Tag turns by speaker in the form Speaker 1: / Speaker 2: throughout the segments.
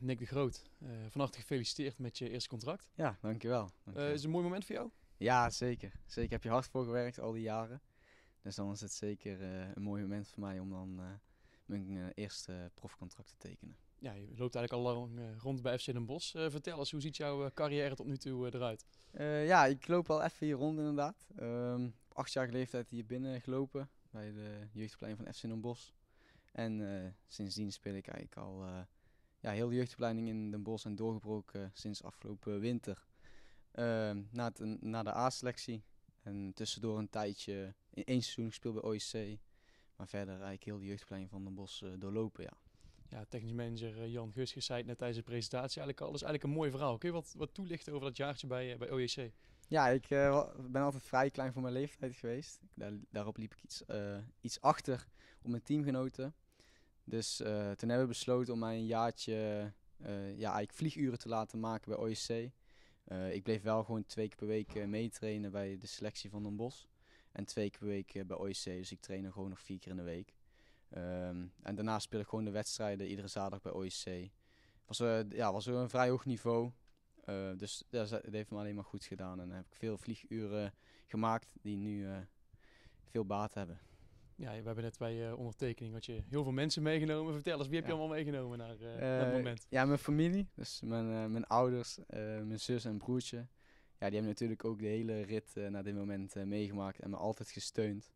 Speaker 1: Nick de Groot, uh, eh, van harte gefeliciteerd met je eerste contract. Ja,
Speaker 2: dankjewel. dankjewel. Uh, is het
Speaker 1: een mooi moment voor jou?
Speaker 2: Ja, zeker. Zeker. Heb je hard voor gewerkt al die jaren. Dus dan is het zeker eh, een mooi moment voor mij om dan mijn eerste profcontract te tekenen. Ja, je loopt
Speaker 1: eigenlijk al lang rond bij FC Den Bosch. vertel eens, hoe ziet jouw carrière tot nu toe eruit?
Speaker 2: ja, ik loop al even hier rond inderdaad. Um, acht jaar leeftijd hier binnen gelopen bij de jeugdplein van FC Den Bosch. En sindsdien speel ik eigenlijk al ja, heel de jeugdopleiding in Den Bosch zijn doorgebroken eh, sinds afgelopen winter. Ehm, na, na de A-selectie en tussendoor een tijdje in één seizoen gespeeld bij OEC. Maar verder eigenlijk heel de jeugdplein van Den Bosch eh, doorlopen, ja.
Speaker 1: Ja, technisch manager eh, Jan Gus zei net tijdens de presentatie eigenlijk alles eigenlijk een mooi verhaal. Kun je wat, wat toelichten over dat jaartje bij, bij OEC
Speaker 2: Ja, ik ben altijd vrij klein voor mijn leeftijd geweest. daarop liep ik iets, iets achter op mijn teamgenoten. Dus eh, toen hebben we besloten om mij een jaartje eh, ja, eigenlijk vlieguren te laten maken bij OSC. Eh, ik bleef wel gewoon twee keer per week meetrainen bij de selectie van Den Bos. En twee keer per week bij OSC, dus ik train er gewoon nog vier keer in de week. Ehm, en daarna speel ik gewoon de wedstrijden iedere zaterdag bij OSC. Was, ja, was een vrij hoog niveau. dus dat heeft me alleen maar goed gedaan. En dan heb ik veel vlieguren gemaakt die nu veel baat hebben. Ja,
Speaker 1: we hebben net bij uh, ondertekening wat je heel veel mensen meegenomen. Vertel eens, wie heb je allemaal meegenomen naar, eh, eh, dat moment?
Speaker 2: Ja, mijn familie, dus mijn, mijn ouders, mijn zus en broertje. Ja, die hebben natuurlijk ook de hele rit naar dit moment meegemaakt en me altijd gesteund.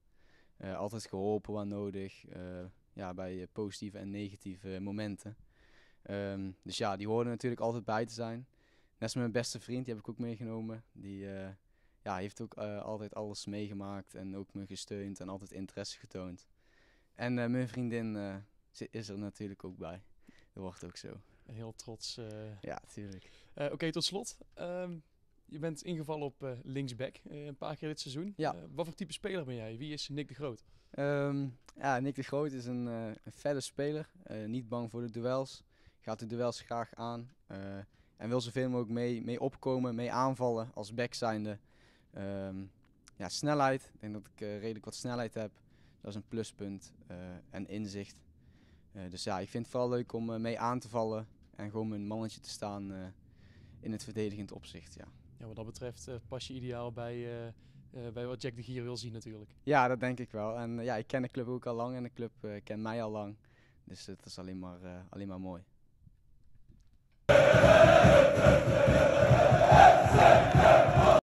Speaker 2: altijd geholpen waar nodig, ja, bij positieve en negatieve momenten. Ehm, dus ja, die hoorden natuurlijk altijd bij te zijn. Net als mijn beste vriend, die heb ik ook meegenomen. Die, ja, hij heeft ook eh, altijd alles meegemaakt en ook me gesteund en altijd interesse getoond. En eh, mijn vriendin eh, is er natuurlijk ook bij. Dat wordt ook zo.
Speaker 1: Heel trots. Ja, tuurlijk. Oké, tot slot. Ehm, je bent ingevallen op linksback een paar keer dit seizoen. Ja. wat voor type speler ben jij? Wie is Nick de Groot?
Speaker 2: Ehm, ja, Nick de Groot is een, een felle speler. niet bang voor de duels. Gaat de duels graag aan. en wil zoveel mogelijk mee, mee opkomen, mee aanvallen als back zijnde. Um, ja, snelheid. Ik denk dat ik eh, redelijk wat snelheid heb. Dat is een pluspunt. Eh, en inzicht. Eh, dus ja, ik vind het vooral leuk om mee aan te vallen. En gewoon mijn mannetje te staan in het verdedigend opzicht. Ja.
Speaker 1: ja wat dat betreft pas je ideaal bij, bij wat Jack de Gier wil zien natuurlijk.
Speaker 2: Ja, dat denk ik wel. En ja, ik ken de club ook al lang en de club kent mij al lang. Dus het is alleen maar, alleen maar mooi.